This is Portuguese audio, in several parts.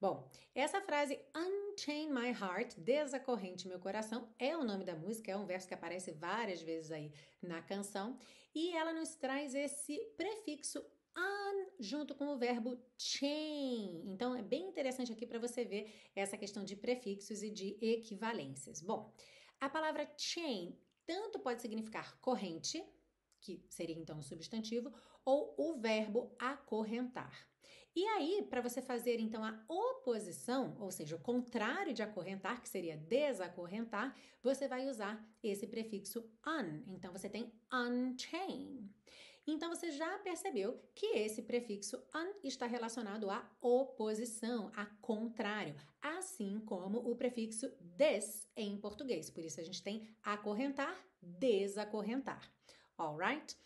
Bom, essa frase Unchain My Heart, desacorrente meu coração, é o nome da música, é um verso que aparece várias vezes aí na canção, e ela nos traz esse prefixo un junto com o verbo chain. Então é bem interessante aqui para você ver essa questão de prefixos e de equivalências. Bom, a palavra chain tanto pode significar corrente, que seria então o substantivo, ou o verbo acorrentar. E aí, para você fazer então a oposição, ou seja, o contrário de acorrentar, que seria desacorrentar, você vai usar esse prefixo un. Então você tem unchain. Então você já percebeu que esse prefixo un está relacionado à oposição, a contrário, assim como o prefixo des em português. Por isso a gente tem acorrentar, desacorrentar. Alright?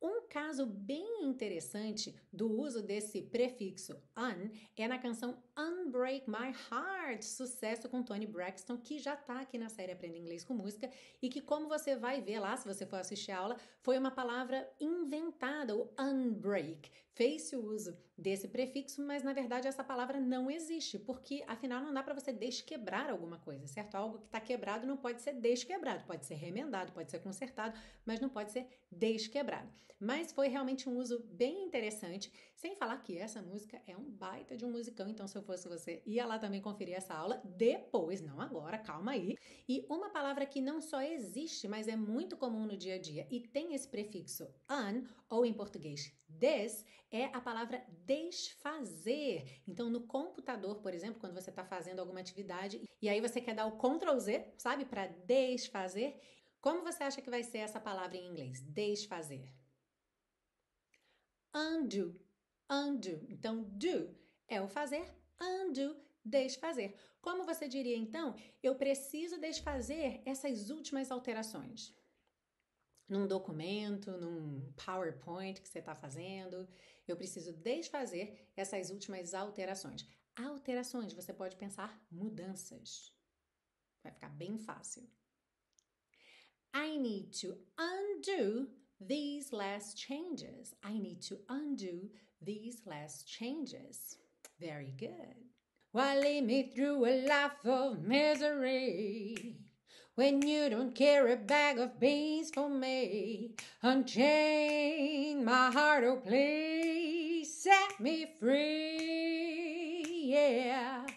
Um caso bem interessante do uso desse prefixo un é na canção Unbreak My Heart, sucesso com Tony Braxton, que já tá aqui na série Aprenda Inglês com Música e que, como você vai ver lá, se você for assistir a aula, foi uma palavra inventada, o unbreak. Fez-se o uso desse prefixo, mas na verdade essa palavra não existe, porque afinal não dá para você desquebrar alguma coisa, certo? Algo que está quebrado não pode ser desquebrado, pode ser remendado, pode ser consertado, mas não pode ser desquebrado. Mas foi realmente um uso bem interessante, sem falar que essa música é um baita de um musicão, então se eu fosse você, ia lá também conferir essa aula depois, não agora, calma aí. E uma palavra que não só existe, mas é muito comum no dia a dia e tem esse prefixo an, ou em português des, é a palavra desfazer. Então no computador, por exemplo, quando você está fazendo alguma atividade e aí você quer dar o Ctrl Z, sabe, para desfazer, como você acha que vai ser essa palavra em inglês? Desfazer undo, undo. Então, do é o fazer, undo, desfazer. Como você diria então, eu preciso desfazer essas últimas alterações? Num documento, num PowerPoint que você está fazendo, eu preciso desfazer essas últimas alterações. Alterações, você pode pensar mudanças. Vai ficar bem fácil. I need to undo these last changes. I need to undo these last changes. Very good. Why lead me through a life of misery? When you don't care a bag of beans for me, unchain my heart, oh please, set me free, yeah.